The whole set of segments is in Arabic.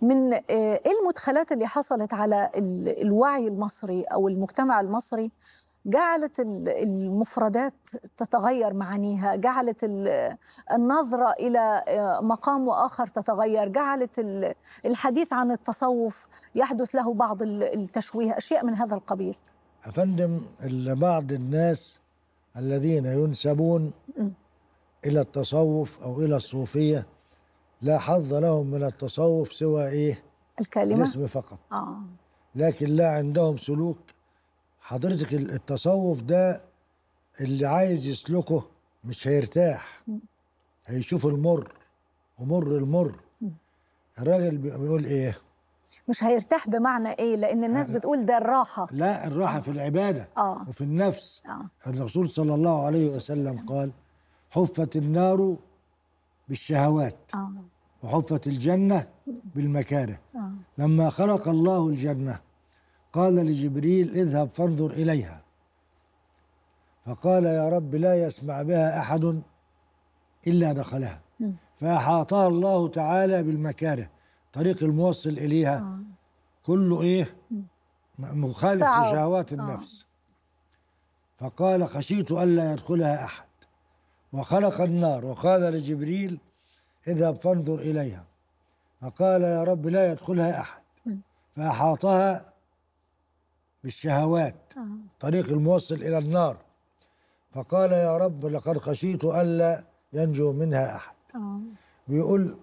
من آه، إيه المدخلات اللي حصلت على الوعي المصري او المجتمع المصري جعلت المفردات تتغير معانيها جعلت النظرة إلى آه، مقام آخر تتغير جعلت الحديث عن التصوف يحدث له بعض التشويه أشياء من هذا القبيل أفندم بعض الناس الذين ينسبون إلى التصوف أو إلى الصوفية لا حظ لهم من التصوف سوى ايه الكلمه الاسم فقط اه لكن لا عندهم سلوك حضرتك التصوف ده اللي عايز يسلكه مش هيرتاح هيشوف المر ومر المر الراجل بيقول ايه مش هيرتاح بمعنى ايه لان الناس آه. بتقول ده الراحه لا الراحه آه. في العباده آه. وفي النفس آه. الرسول صلى الله عليه وسلم قال حفت النار بالشهوات آه. وحفت الجنة بالمكاره آه. لما خلق الله الجنة قال لجبريل اذهب فانظر إليها فقال يا رب لا يسمع بها أحد إلا دخلها م. فأحاطها الله تعالى بالمكاره طريق الموصل إليها آه. كله إيه مخالف لشهوات آه. النفس فقال خشيت ألا يدخلها أحد وخلق النار وقال لجبريل اذهب فانظر إليها فقال يا رب لا يدخلها أحد فأحاطها بالشهوات آه. طريق الموصل إلى النار فقال يا رب لقد خشيت ألا ينجو منها أحد آه. بيقول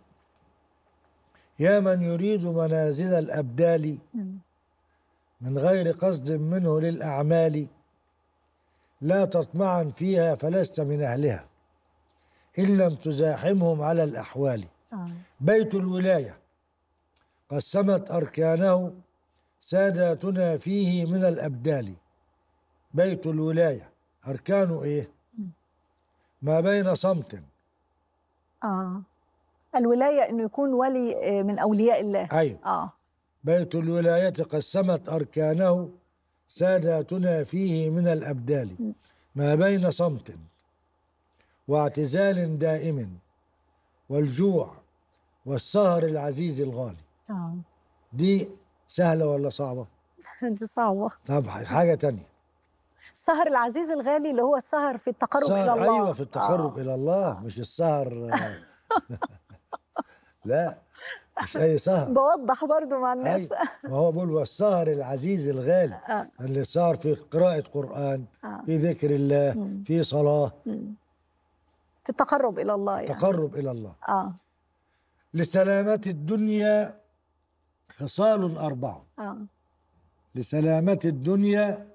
يا من يريد منازل الأبدال من غير قصد منه للأعمال لا تطمعن فيها فلست من أهلها إن لم تزاحمهم على الأحوال آه. بيت الولاية قسمت أركانه ساداتنا فيه من الأبدال بيت الولاية أركانه إيه؟ ما بين صمت آه الولاية إنه يكون ولي آه، من أولياء الله أيوة آه بيت الولاية قسمت أركانه ساداتنا فيه من الأبدال ما بين صمت واعتزال دائم والجوع والسهر العزيز الغالي آه. دي سهلة ولا صعبة؟ دي صعبة طب حاجة تانية السهر العزيز الغالي اللي هو السهر في التقرب إلى الله أيوة في التقرب آه. إلى الله مش السهر لا مش أي سهر بوضح برضو مع الناس أيوة، ما هو بقول والسهر العزيز الغالي آه. اللي سهر في قراءة قرآن آه. في ذكر الله في صلاة في التقرب إلى الله يعني. تقرب إلى الله آه. لسلامة الدنيا خصال أربعة آه. لسلامة الدنيا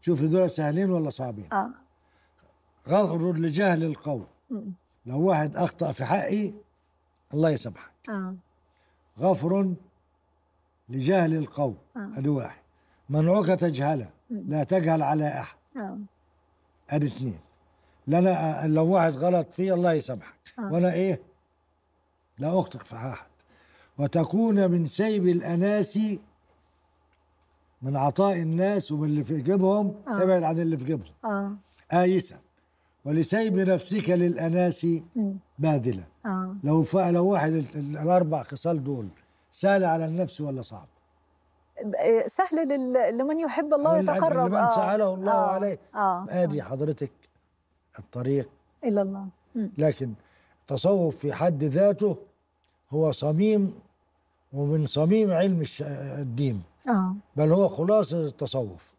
شوف دول سهلين ولا صعبين آه. غفر لجهل القوم لو واحد أخطأ في حقي الله يسامحك آه. غفر لجهل القوم آه. أدي واحد منعك تجهله لا تجهل على أحد آه. أدي اثنين لنا لو واحد غلط فيه الله يسامحك آه. ولا ايه لا اخطئ في احد وتكون من سيب الاناسي من عطاء الناس ومن اللي في جيبهم آه. ابعد عن اللي في جيبهم آه. آيسا آه، ولسيب نفسك للاناسي بادله آه. لو لو واحد الأربع خصال دول سهل على النفس ولا صعب؟ آه، سهل لمن يحب الله ويتقرب لمن آه. سأله الله آه. عليه آه. آدي آه. حضرتك الطريق إلى الله لكن التصوف في حد ذاته هو صميم ومن صميم علم الدين آه. بل هو خلاصة التصوف